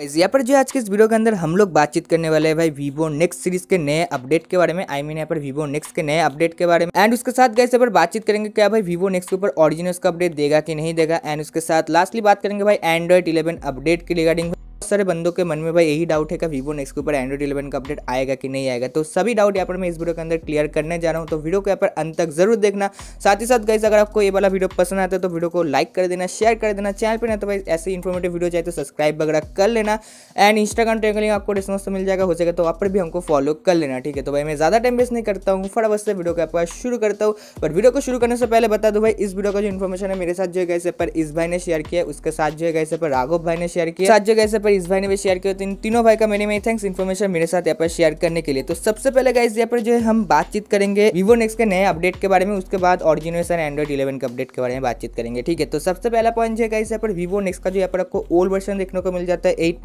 यहाँ पर जो आज के इस वीडियो के अंदर हम लोग बातचीत करने वाले हैं भाई वीवो नेक्स्ट सीरीज के नए अपडेट के बारे में आई मीन यहाँ पर वीवो नेक्स्ट के नए अपडेट के बारे में एंड उसके साथ गए पर बातचीत करेंगे क्या भाई वीवो नेक्स्ट के ऊपर ऑरिजिनल का अपडेट देगा कि नहीं देगा एंड उसके साथ लास्टली बात करेंगे भाई एंड्रॉइड इलेवन अपडेट के रिगार्डिंग सारे बंदों के मन में भाई यही डाउट है कि वीवो नेक्स के ऊपर एंड्रॉइड इलेवन का अपडेट आएगा कि नहीं आएगा तो सभी डाउट यहाँ पर मैं इस वीडियो के अंदर क्लियर करने जा रहा हूँ तो वीडियो को यहाँ पर अंत तक जरूर देखना साथ ही साथ गाइस अगर आपको ये वाला वीडियो पसंद आता है तो वीडियो को लाइक कर देना शेयर कर देना चैनल पर ना तो भाई ऐसे इन्फॉर्मेटिव वीडियो चाहिए तो सब्सक्राइब वगैरह कर लेना एंड इंस्टाग्राम टेक लिंक आपको रिस्पॉन्स मिल जाएगा हो सके तो आप पर भी हमको फॉलो कर लेना ठीक है तो भाई मैं ज़्यादा टाइम वेस्ट नहीं करता हूँ फटाफट से वीडियो को आपका शुरू करता हूँ पर वीडियो को शुरू करने से पहले बता दो भाई इस वीडियो का जो इन्फॉर्मेशन है मेरे साथ जो है गैसे पर इस भाई ने शेयर किया उसके साथ जो है गैसे पर राघव भाई ने शेयर किया साथ जो गैसे पर इस भाई ने भी शेयर किया तो इन तीनों भाई का मेरे मेरी थैंक्स इन्फॉर्मेशन मेरे साथ यहाँ पर शेयर करने के लिए तो सबसे पहले गाइज यहाँ पर जो है हम बातचीत करेंगे वीवो नेक्स्ट के नए अपडेट के बारे में उसके बाद ऑरिजिनेशन एंड्रॉइड इलेवन के अपडेट के बारे में बातचीत करेंगे ठीक है तो सबसे पहला पॉइंट है गाइज यहाँ पर वीवो नेक्स्ट का जो यहाँ पर आपको ओल्ड वर्जन देखने को मिल जाता है एट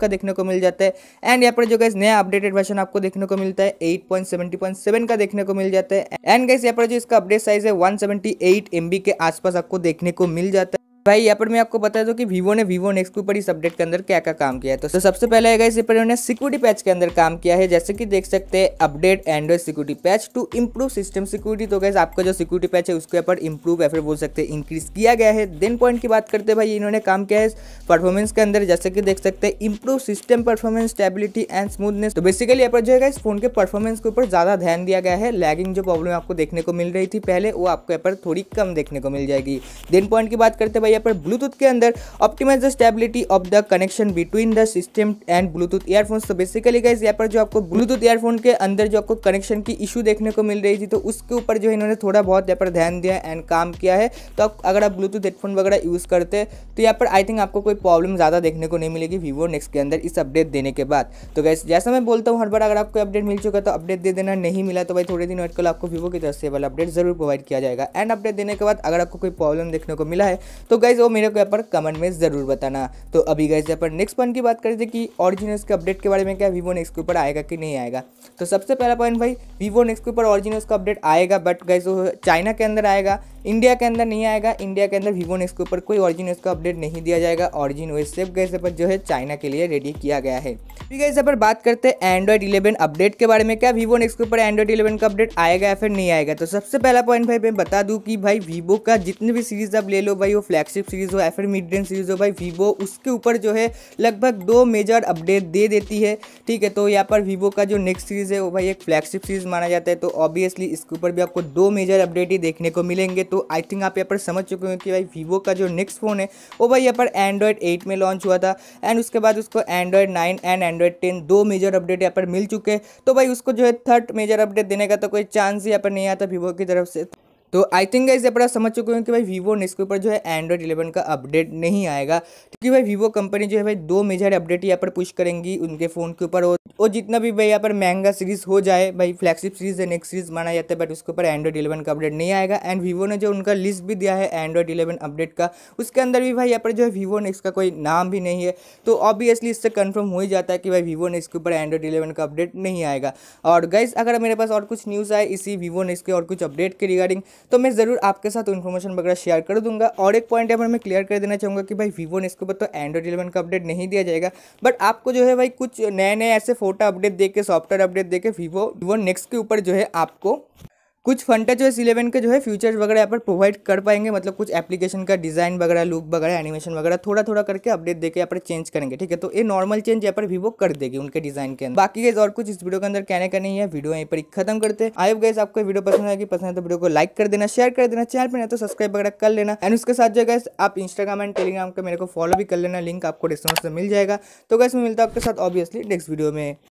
का देखने को मिल जाता है एंड यहाँ पर जो गाइज नया अपडेटेड वर्जन आपको देखने को मिलता है एट का देखने को मिल जाता है एंड गाइज यहाँ पर जो इसका अपडेट साइज है वन सेवेंटी के आसपास आपको देखने को मिल जाता है भाई यहाँ पर मैं आपको बता दूं कि वीवो ने वीवो नेक्स्ट के ऊपर इस अपडेट के अंदर क्या क्या काम किया है तो, सबसे पहले आएगा इस पर उन्होंने सिक्योरिटी पैच के अंदर काम किया है जैसे कि देख सकते हैं update Android security patch to improve system security तो गैस आपका जो सिक्योरिटी पैच है उसके ऊपर इंप्रूव या फिर बोल सकते हैं इंक्रीज किया गया है देन पॉइंट की बात करते हैं भाई इन्होंने काम किया है परफॉर्मेंस के अंदर जैसे कि देख सकते हैं improve system performance stability and smoothness तो बेसिकली यहाँ पर जो है इस फोन के परफॉर्मेंस के ऊपर ज्यादा ध्यान दिया गया है लैगिंग जो प्रॉब्लम आपको देखने को मिल रही थी पहले वो आपको यहाँ पर थोड़ी कम देखने को मिल जाएगी देन पॉइंट की बात करते हैं यहाँ पर ब्लूटूथ के अंदर optimize the stability of the connection between the system and Bluetooth earphone तो बेसिकली गाइज यहाँ पर जो आपको ब्लूटूथ ईयरफोन के अंदर जो आपको कनेक्शन की इशू देखने को मिल रही थी तो उसके ऊपर जो है इन्होंने थोड़ा बहुत यहाँ पर ध्यान दिया एंड काम किया है तो अगर आप ब्लूटूथ हेडफोन वगैरह यूज़ करते हैं तो यहाँ पर आई थिंक आपको कोई प्रॉब्लम ज़्यादा देखने को नहीं मिलेगी वीवो नेक्स्ट के अंदर इस अपडेट देने के बाद तो गैस जैसा मैं बोलता हूँ हर बार अगर आपको अपडेट मिल चुका तो अपडेट दे देना नहीं मिला तो भाई थोड़े दिन वेट कल आपको वीवो की तरफ से वाला अपडेट जरूर प्रोवाइड किया जाएगा एंड अपडेट देने के बाद अगर आपको कोई प्रॉब्लम देखने को मिला है तो गाइज वो मेरे को यहाँ पर कमेंट में ज़रूर बताना तो अभी गाइज यहाँ पर नेक्स्ट पॉइंट की बात करें कि ऑरिजिनल्स के अपडेट के बारे में क्या वीवो नेक्स्ट के ऊपर आएगा कि नहीं आएगा तो सबसे पहला पॉइंट भाई वीवो नेक्स्ट के ऊपर ऑरिजिनल्स का अपडेट आएगा बट गाइज वो चाइना के अंदर आएगा इंडिया के अंदर नहीं आएगा इंडिया के अंदर वीवो नेक्स्ट के ऊपर कोई ऑरिजिनल्स का अपडेट नहीं दिया जाएगा ऑरिजिन वे सेफ गाइज पर जो है चाइना के लिए रेडी किया गया है फिर गाइज यहाँ पर बात करते हैं एंड्रॉइड इलेवन अपडेट के बारे में क्या वीवो नेक्स्ट के ऊपर एंड्रॉइड इलेवन का अपडेट आएगा या फिर नहीं आएगा तो सबसे पहला पॉइंट भाई मैं बता दूँ कि भाई वीवो का जितने भी सीरीज़ आप ले लो भाई वो फ्लैक्स फ्लैगशिप सीरीज़ हो या फिर मिड रेंज सीरीज़ हो भाई वीवो उसके ऊपर जो है लगभग दो मेजर अपडेट दे देती है ठीक है तो यहाँ पर वीवो का जो नेक्स्ट सीरीज़ है वो भाई एक फ्लैगशिप सीरीज़ माना जाता है तो ऑब्वियसली इसके ऊपर भी आपको दो मेजर अपडेट ही देखने को मिलेंगे तो आई थिंक आप यहाँ पर समझ चुके हो कि भाई वीवो का जो नेक्स्ट फ़ोन है वो भाई यहाँ पर एंड्रॉयड एट में लॉन्च हुआ था एंड उसके बाद उसको Android nine and Android ten दो मेजर अपडेट यहाँ पर मिल चुके तो भाई उसको जो है थर्ड मेजर अपडेट देने का तो कोई चांस ही यहाँ पर नहीं आता वीवो की तरफ से तो आई थिंक गाइज अपना समझ चुके हैं कि भाई वीवो ने इसके ऊपर जो है एंड्रॉइड इलेवन का अपडेट नहीं आएगा क्योंकि भाई वीवो कंपनी जो है भाई दो मेजर अपडेट यहाँ पर पुश करेंगी उनके फ़ोन के ऊपर और और तो जितना भी भाई यहाँ पर महंगा सीरीज़ हो जाए भाई फ्लैगशिप सीरीज़ है नेक्स्ट सीरीज़ माना जाता है बट उसके ऊपर एंड्रॉइड इलेवन का अपडेट नहीं आएगा एंड वीवो ने जो उनका लिस्ट भी दिया है एंड्रॉइड इलेवन अपडेट का उसके अंदर भी भाई यहाँ पर जो है वीवो नेक्स्ट का कोई नाम भी नहीं है तो ऑब्वियसली इससे कन्फर्म हो ही जाता है कि भाई वीवो ने के ऊपर एंड्रॉइड इलेवन का अपडेट नहीं आएगा और गाइज अगर मेरे पास और कुछ न्यूज़ आए इसी वीवो नेक्स के और कुछ अपडेट के रिगार्डिंग तो मैं ज़रूर आपके साथ इन्फॉर्मेशन वगैरह शेयर कर दूंगा और एक पॉइंट यहाँ पर मैं क्लियर कर देना चाहूँगा कि भाई वीवो नेक्स के ऊपर तो एंड्रॉइड इलेवन का अपडेट नहीं दिया जाएगा बट आपको जो है भाई कुछ नए नए ऐसे फोन छोटा अपडेट देके सॉफ्टवेयर अपडेट देके वीवो वीवो नेक्स्ट के ऊपर जो है आपको कुछ फंटा जो है इलेवन के जो है फ्यूचर्स वगैरह यहाँ पर प्रोवाइड कर पाएंगे मतलब कुछ एप्लीकेशन का डिज़ाइन वगैरह लुक वगैरह एनिमेशन वगैरह थोड़ा थोड़ा करके अपडेट देकर यहाँ पर चेंज करेंगे ठीक है तो ये नॉर्मल चेंज यहाँ पर वीवो कर देगी उनके डिजाइन के अंदर बाकी गैस और कुछ इस वीडियो के अंदर कहने का नहीं है वीडियो यहीं पर खत्म करते हैं आई गैस आपको वीडियो पसंद आएगी पसंद है तो वीडियो को लाइक कर देना शेयर कर देना चैनल पर नहीं तो सब्सक्राइब वगैरह कर लेना एंड उसके साथ जो गैस आप इंस्टाग्राम एंड टेलीग्राम का मेरे को फॉलो भी कर लेना लिंक आपको डिस्क्रिप्शन से मिल जाएगा तो गैस मैं मिलता हूँ आपके साथ ऑब्वियसली नेक्स्ट वीडियो में